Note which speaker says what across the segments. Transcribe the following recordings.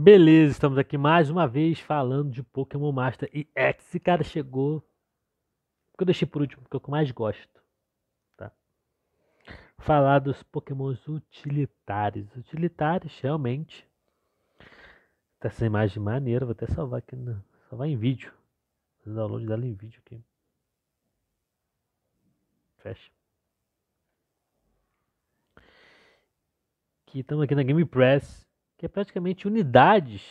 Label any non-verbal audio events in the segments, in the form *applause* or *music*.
Speaker 1: Beleza, estamos aqui mais uma vez falando de Pokémon Master e X. Esse cara chegou. Que eu deixei por último, porque é o que eu mais gosto. Tá? Falar dos Pokémons utilitários. Utilitários, realmente. Tá essa imagem maneira, vou até salvar aqui. No... Salvar em vídeo. Vou fazer download dela em vídeo aqui. Fecha. Aqui estamos aqui na Game Press que é praticamente unidades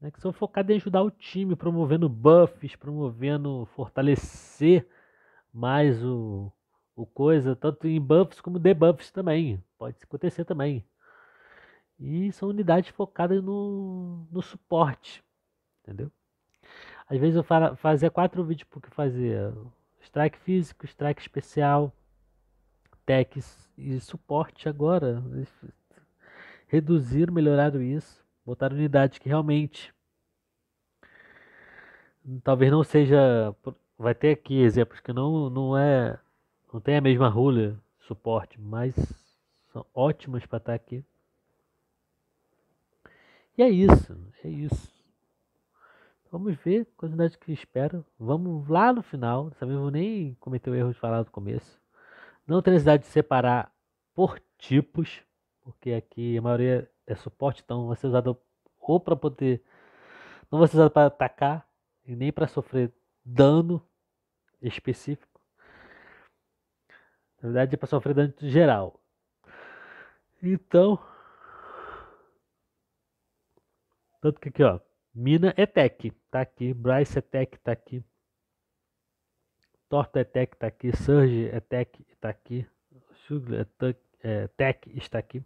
Speaker 1: né, que são focadas em ajudar o time, promovendo buffs, promovendo fortalecer mais o, o coisa, tanto em buffs como debuffs também. Pode acontecer também. E são unidades focadas no, no suporte. Entendeu? Às vezes eu fazia quatro vídeos porque fazia strike físico, strike especial, techs e suporte agora reduzir, melhoraram isso, botar unidade que realmente talvez não seja vai ter aqui exemplos que não não é não tem a mesma rolha suporte, mas são ótimas para estar tá aqui. E é isso, é isso. Vamos ver a quantidade que espero. Vamos lá no final. sabemos nem cometer o erro de falar no começo. Não tem necessidade de separar por tipos porque aqui a maioria é suporte, então vai ser usado ou para poder. Não vai ser usado para atacar e nem para sofrer dano específico. Na verdade, é para sofrer dano geral. Então. Tanto que aqui, ó. Mina é tech, tá aqui. Bryce é tech, tá aqui. Torta é tech, tá aqui. Surge é tech, tá aqui. Sugar é, é tech, está aqui.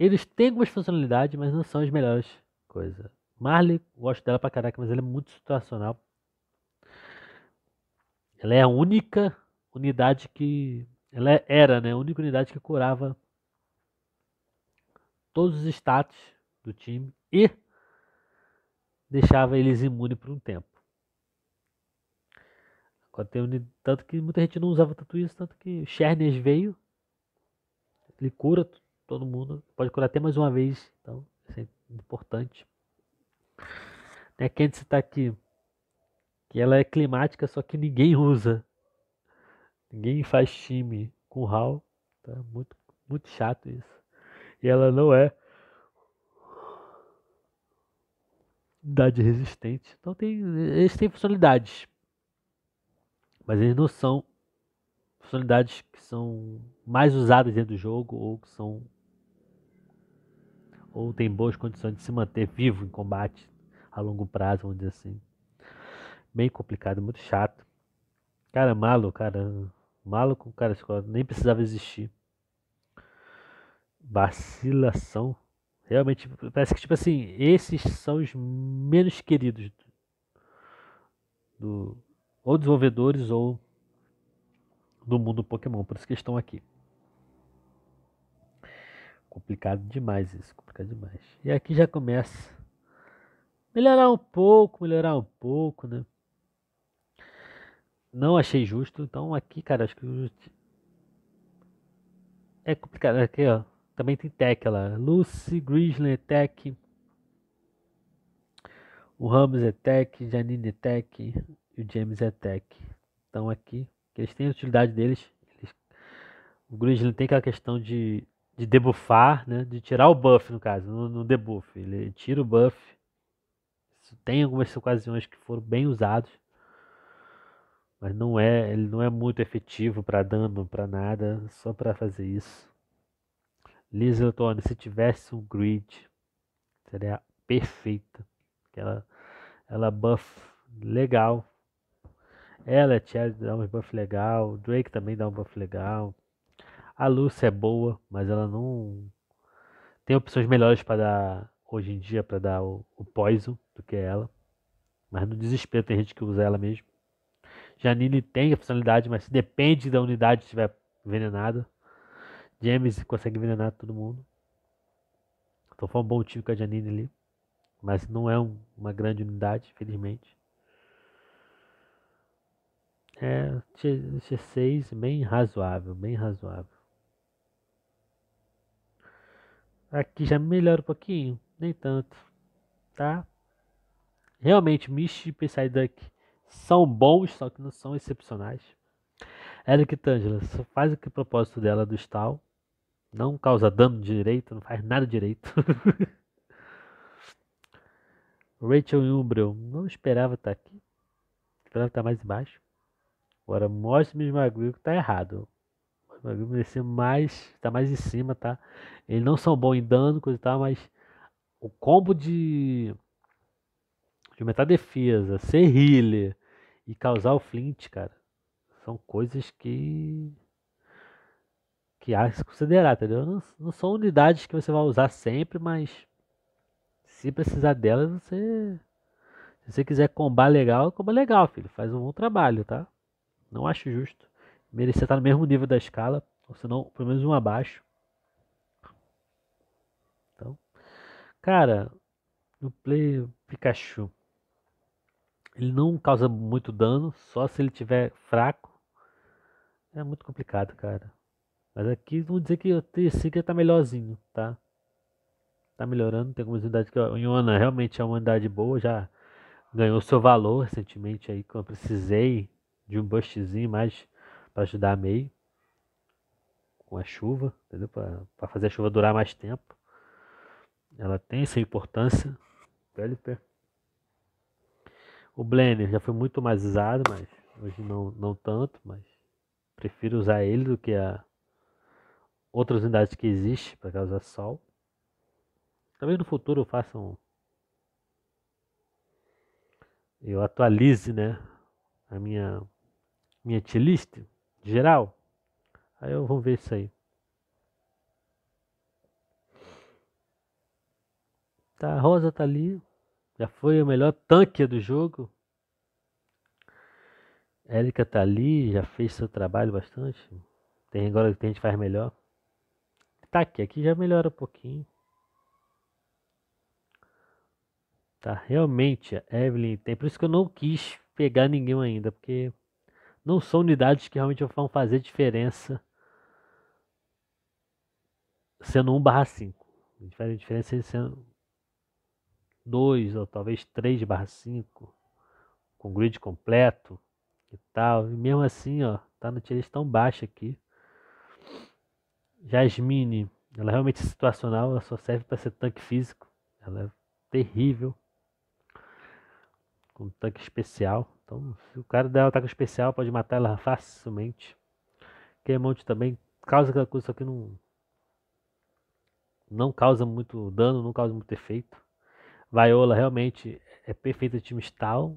Speaker 1: Eles têm algumas funcionalidades, mas não são as melhores coisas. Marley, gosto dela pra caraca, mas ela é muito situacional. Ela é a única unidade que. Ela é, era, né? A única unidade que curava todos os status do time e deixava eles imunes por um tempo. Agora tem tanto que muita gente não usava tanto isso, tanto que o Chernes veio, ele cura todo mundo. Pode curar até mais uma vez, então isso é importante. Né, Kent está aqui que ela é climática, só que ninguém usa. Ninguém faz time com Hal. Tá muito, muito chato isso. E ela não é idade resistente. Então tem, eles têm funcionalidades. Mas eles não são funcionalidades que são mais usadas dentro do jogo ou que são ou tem boas condições de se manter vivo em combate a longo prazo, vamos dizer assim. Bem complicado, muito chato. Cara, malo, cara. Malo com cara escola, nem precisava existir. Vacilação. Realmente, parece que, tipo assim, esses são os menos queridos do, ou desenvolvedores ou do mundo Pokémon, por isso que estão aqui complicado demais isso, complicado demais. E aqui já começa melhorar um pouco, melhorar um pouco, né? Não achei justo, então aqui, cara, acho que é complicado né? aqui, ó. Também tem tech lá, Lucy Grizzly é tech, o Ramos é tech, Janine é tech e o James é tech. Então aqui, eles têm a utilidade deles. o Grizzly tem aquela questão de de debuffar, né? De tirar o buff, no caso, no, no debuff. Ele tira o buff. tem algumas ocasiões que foram bem usados. Mas não é, ele não é muito efetivo para dano, para nada, só para fazer isso. Lizeltone, se tivesse um grid, seria perfeita. Ela, ela buff legal. Ela, Cherry, dá um buff legal. Drake também dá um buff legal. A Lúcia é boa, mas ela não. Tem opções melhores para dar hoje em dia, para dar o, o Poison do que ela. Mas no desespero tem gente que usa ela mesmo. Janine tem a funcionalidade, mas depende da unidade estiver envenenada. James consegue envenenar todo mundo. Então foi um bom time com a Janine ali. Mas não é um, uma grande unidade, felizmente. É, G6 bem razoável, bem razoável. Aqui já melhora um pouquinho? Nem tanto, tá? Realmente, Mist e Psyduck são bons, só que não são excepcionais. Eric Tangela faz o que o propósito dela é do Stal. Não causa dano direito, não faz nada direito. *laughs* Rachel Umbrel, não esperava estar tá aqui. Esperava estar tá mais embaixo. Agora mostre-me, Magui, que está errado. Vai merecer mais, tá mais em cima, tá? Eles não são bons em dano, coisa e tal, mas o combo de, de metade defesa, ser healer e causar o flint, cara, são coisas que que há que se considerar, entendeu? Não, não são unidades que você vai usar sempre, mas se precisar delas, você se você quiser combar legal, comba legal, filho. Faz um bom trabalho, tá? Não acho justo merecia estar no mesmo nível da escala, ou se não, pelo menos um abaixo. Então, cara, o Play Pikachu, ele não causa muito dano, só se ele tiver fraco. É muito complicado, cara. Mas aqui vamos dizer que o T5 tá melhorzinho, tá? Tá melhorando, tem algumas unidades que a Yona realmente é uma unidade boa, já ganhou seu valor recentemente aí quando eu precisei de um boostzinho mais para ajudar meio com a chuva, entendeu? Para fazer a chuva durar mais tempo. Ela tem essa importância. PLP. O Blender já foi muito mais usado, mas hoje não, não tanto, mas prefiro usar ele do que a outras unidades que existem para causar sol. Talvez no futuro eu faça um eu atualize, né, a minha minha tier Geral? Aí eu vou ver isso aí. Tá, a Rosa tá ali. Já foi o melhor tanque do jogo. Érica tá ali, já fez seu trabalho bastante. Tem agora que a gente faz melhor. Tá aqui, aqui já melhora um pouquinho. Tá, realmente a Evelyn tem. Por isso que eu não quis pegar ninguém ainda, porque não são unidades que realmente vão fazer diferença sendo 1 barra 5. A diferença é sendo 2 ou talvez 3 barra 5 com grid completo e tal. E mesmo assim, ó, tá na tier tão baixa aqui. Jasmine, ela é realmente situacional, ela só serve para ser tanque físico. Ela é terrível. Com tanque especial. Então, se o cara der um ataque especial, pode matar ela facilmente. Queimonte também causa aquela coisa, só que não. Não causa muito dano, não causa muito efeito. Viola realmente é perfeita de time stall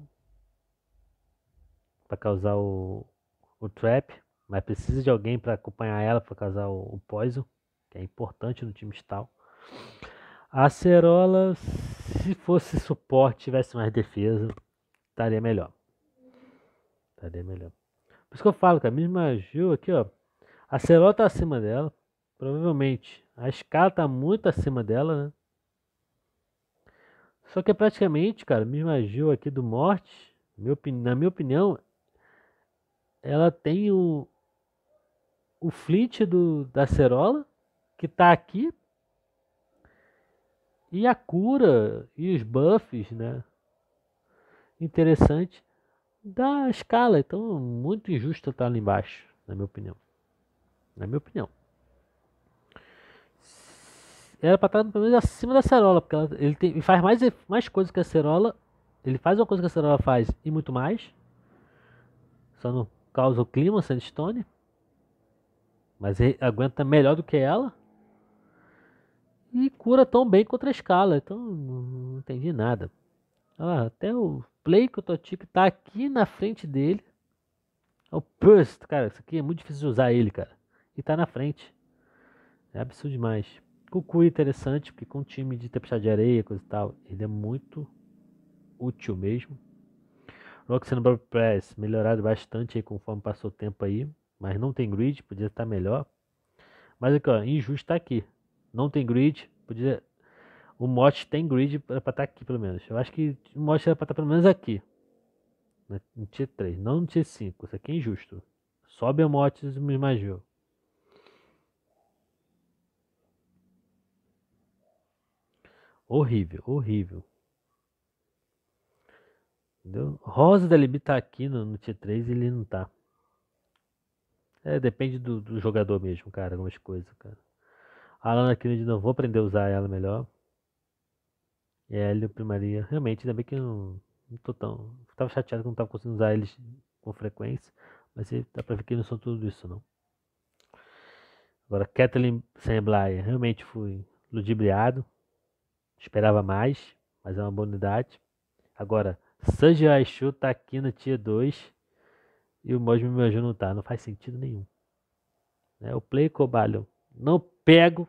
Speaker 1: para causar o, o trap, mas precisa de alguém para acompanhar ela para causar o, o poison, que é importante no time stall. A Cerola, se fosse suporte, tivesse mais defesa, estaria melhor. Estaria melhor. Por isso que eu falo, cara. a mesma Gil aqui, ó. A Celol tá acima dela. Provavelmente. A escala tá muito acima dela, né? Só que é praticamente, cara, me imagino aqui do Morte, na minha opinião, ela tem o, o Fleet do, da Cerola, que tá aqui, e a cura e os buffs, né? Interessante da escala. Então, muito injusto estar ali embaixo, na minha opinião. Na minha opinião. Era para estar pelo menos acima da Cerola, porque ela, ele, tem, faz mais, mais coisas que a Cerola. Ele faz uma coisa que a Cerola faz e muito mais. Só não causa o clima, Sandstone. Mas ele aguenta melhor do que ela. E cura tão bem contra a escala. Então, não entendi nada até o Play Cototip tá aqui na frente dele. É o Burst, cara. Isso aqui é muito difícil de usar ele, cara. E tá na frente. É absurdo demais. Cucu é interessante, porque com time de tempestade de areia, coisa e tal, ele é muito útil mesmo. Roxanne Bob Press, melhorado bastante aí conforme passou o tempo aí. Mas não tem grid, podia estar melhor. Mas aqui, ó, Injusto tá aqui. Não tem grid, podia o Mote tem grid para estar tá aqui, pelo menos. Eu acho que o Mote era para estar tá pelo menos aqui. No né? tier 3, não no tier 5. Isso aqui é injusto. Sobe o Mote e me imagino. Horrível, horrível. Entendeu? Rosa da Libi tá aqui no, no tier 3 e ele não tá. É, depende do, do jogador mesmo, cara, algumas coisas, cara. A Alana aqui não vou aprender a usar ela melhor. E a Hélio Primaria, realmente, ainda bem que eu não, não tô tão. Tava chateado que não tava conseguindo usar eles com frequência, mas dá pra ver que não são tudo isso, não. Agora, Kathleen Semblaia, realmente fui ludibriado, esperava mais, mas é uma boa unidade. Agora, Sanji Aishu tá aqui no tier 2 e o Mosme Miojo não tá, não faz sentido nenhum. É, o Play Cobalho, não pego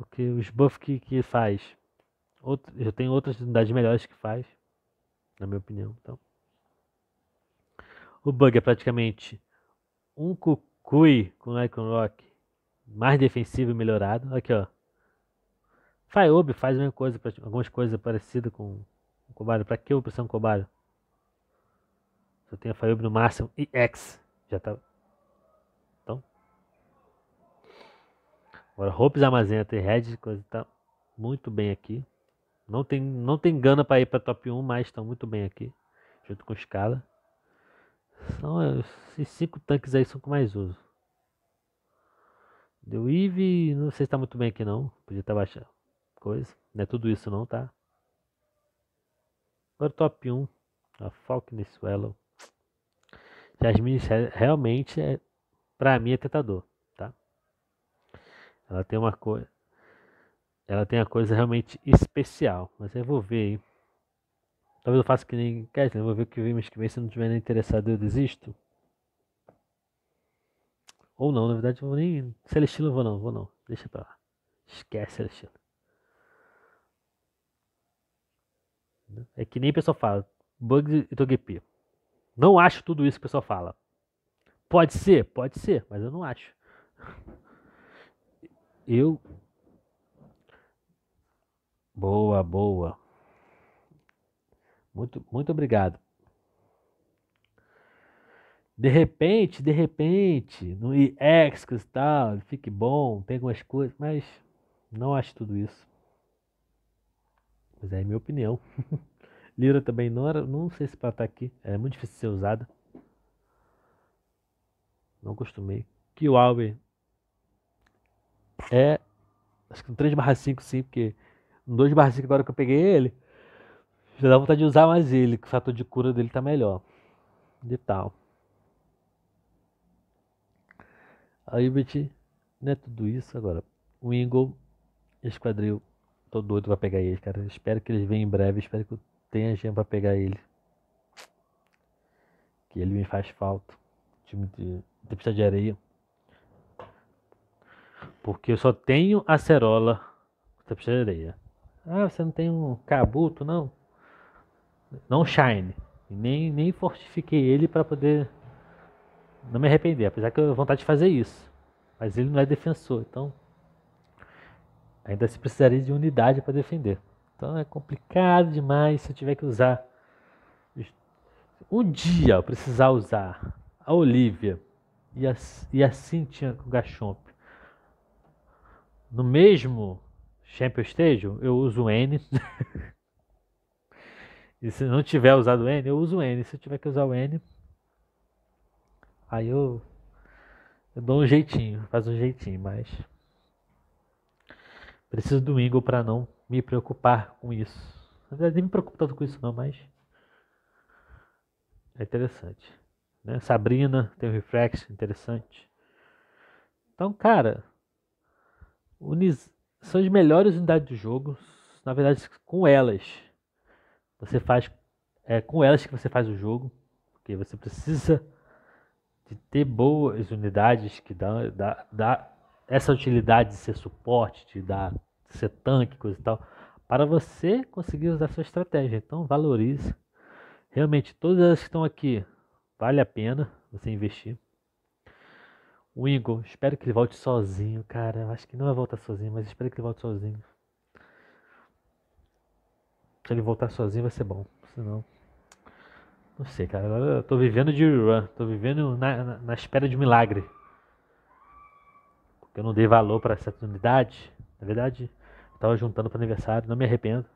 Speaker 1: porque os buffs que, que faz. Outro, já tem outras unidades melhores que faz. Na minha opinião. Então. O bug é praticamente um cucui com Icon Rock mais defensivo e melhorado. Aqui, ó. Faiobe faz a mesma coisa, algumas coisas parecidas com o Cobalho. Pra que eu preciso um Cobalho? Só tem a Faiobe no máximo e X. Já tá Agora, Ropes Amazenta e Red, coisa tá muito bem aqui. Não tem, não tem gana para ir para top 1, mas estão muito bem aqui, junto com Scala. São esses cinco tanques aí são com mais uso. The Eve, não sei se tá muito bem aqui não. Podia estar tá baixando coisa. Não é tudo isso não, tá? Agora top 1. A Falcon Swallow. Jasmine realmente é, pra mim é tentador. Ela tem uma coisa. Ela tem a coisa realmente especial. Mas eu vou ver aí. Talvez eu faça que nem Kathleen, vou ver o que vem mês que vem. Se não tiver nem interessado, eu desisto. Ou não, na verdade, eu vou nem. Celestino, eu vou não, vou não. Deixa pra lá. Esquece, Celestino. É que nem o pessoal fala. Bugs e Togepi. Não acho tudo isso que o pessoal fala. Pode ser, pode ser, mas eu não acho. *laughs* eu. Boa, boa. Muito, muito obrigado. De repente, de repente, no IX e tal, fique bom, tem algumas coisas, mas não acho tudo isso. Mas é minha opinião. *laughs* Lira também não era, não sei se para estar tá aqui, é muito difícil ser usada. Não costumei. Kiwawe é. Acho que um 3/5 sim, porque um 2/5 agora que eu peguei ele, já dá vontade de usar mais ele, que o fator de cura dele tá melhor. De tal. Aí o meti, né, tudo isso agora. O Ingle, esquadril tô doido pra pegar ele, cara. Espero que eles venham em breve, espero que eu tenha gente pra pegar ele. Que ele me faz falta. time de, de de areia. Porque eu só tenho acerola. Você precisa Ah, você não tem um cabuto, não? Não shine. Nem, nem fortifiquei ele para poder não me arrepender. Apesar que eu tenho vontade de fazer isso. Mas ele não é defensor, então ainda se precisaria de unidade para defender. Então é complicado demais se eu tiver que usar. Um dia eu precisar usar a Olivia e a, e assim a Cintia Gachomp no mesmo Champion Stadium, eu uso N. *laughs* e se não tiver usado N, eu uso N. Se eu tiver que usar o N, aí eu, eu dou um jeitinho, faz um jeitinho, mas preciso do Ingle para não me preocupar com isso. Na verdade, nem me preocupo tanto com isso não, mas é interessante. Né? Sabrina tem o um reflex interessante. Então, cara, Unis, são as melhores unidades do jogo. Na verdade, com elas você faz é com elas que você faz o jogo, porque você precisa de ter boas unidades que dão, dá, dá essa utilidade de ser suporte, de, dar, de ser tanque, coisa e tal, para você conseguir usar sua estratégia. Então valorize. Realmente, todas as que estão aqui, vale a pena você investir. O Igor, espero que ele volte sozinho, cara. Acho que não vai voltar sozinho, mas espero que ele volte sozinho. Se ele voltar sozinho vai ser bom. Senão. Não sei, cara. Agora eu tô vivendo de rerun. Tô vivendo na, na, na, espera de um milagre. Porque eu não dei valor para essa unidade. Na verdade, eu tava juntando para aniversário. Não me arrependo.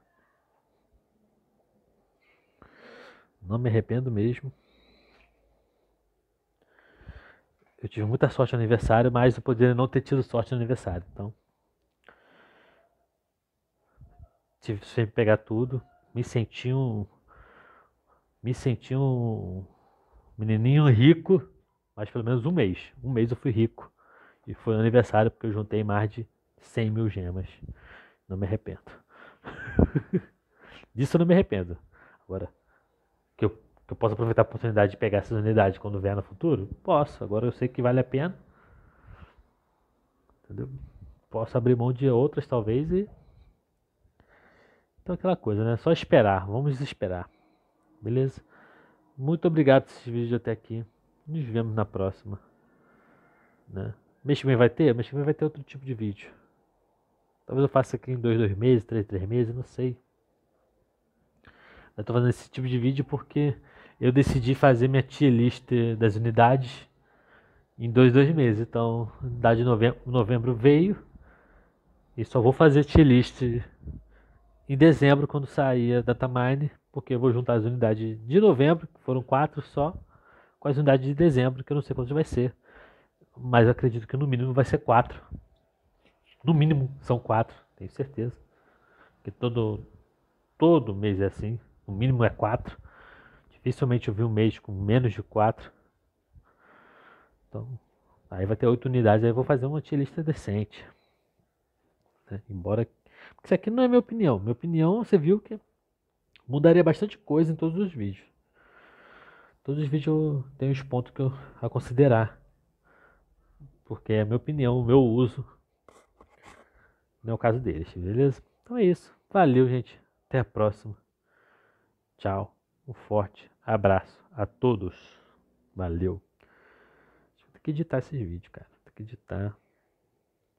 Speaker 1: Não me arrependo mesmo. Eu tive muita sorte no aniversário, mas eu poderia não ter tido sorte no aniversário. Então. Tive sempre pegar tudo. Me senti um. Me senti um menininho rico, mas pelo menos um mês. Um mês eu fui rico. E foi no aniversário porque eu juntei mais de 100 mil gemas. Não me arrependo. *laughs* Disso eu não me arrependo. Agora, que eu que eu possa aproveitar a oportunidade de pegar essas unidades quando vier no futuro? Posso, agora eu sei que vale a pena. Entendeu? Posso abrir mão de outras talvez e. Então aquela coisa, né? Só esperar, vamos esperar. Beleza? Muito obrigado por esse vídeo até aqui. Nos vemos na próxima. Né? Mês que vem vai ter? Mês que vem vai ter outro tipo de vídeo. Talvez eu faça aqui em dois, dois meses, três, três meses, não sei. Eu tô fazendo esse tipo de vídeo porque eu decidi fazer minha tier list das unidades em dois, dois meses. Então, unidade de novembro, novembro veio e só vou fazer tier list em dezembro quando sair a datamine, porque eu vou juntar as unidades de novembro, que foram quatro só, com as unidades de dezembro, que eu não sei quantas vai ser, mas eu acredito que no mínimo vai ser quatro. No mínimo são quatro, tenho certeza. Que todo todo mês é assim, no mínimo é quatro. Dificilmente eu vi um mês com menos de 4. Então, aí vai ter 8 unidades, aí eu vou fazer uma utilista decente. Né? Embora. Porque isso aqui não é minha opinião. Minha opinião, você viu que mudaria bastante coisa em todos os vídeos. Todos os vídeos eu tenho os pontos que eu, a considerar. Porque é a minha opinião, o meu uso. Não é o caso deles, beleza? Então é isso. Valeu, gente. Até a próxima. Tchau. Um forte Abraço a todos. Valeu. Tem que editar esse vídeo, cara. Tem que editar.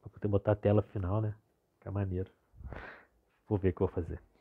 Speaker 1: Pra poder botar a tela final, né? Fica é maneiro. Vou ver o que eu vou fazer.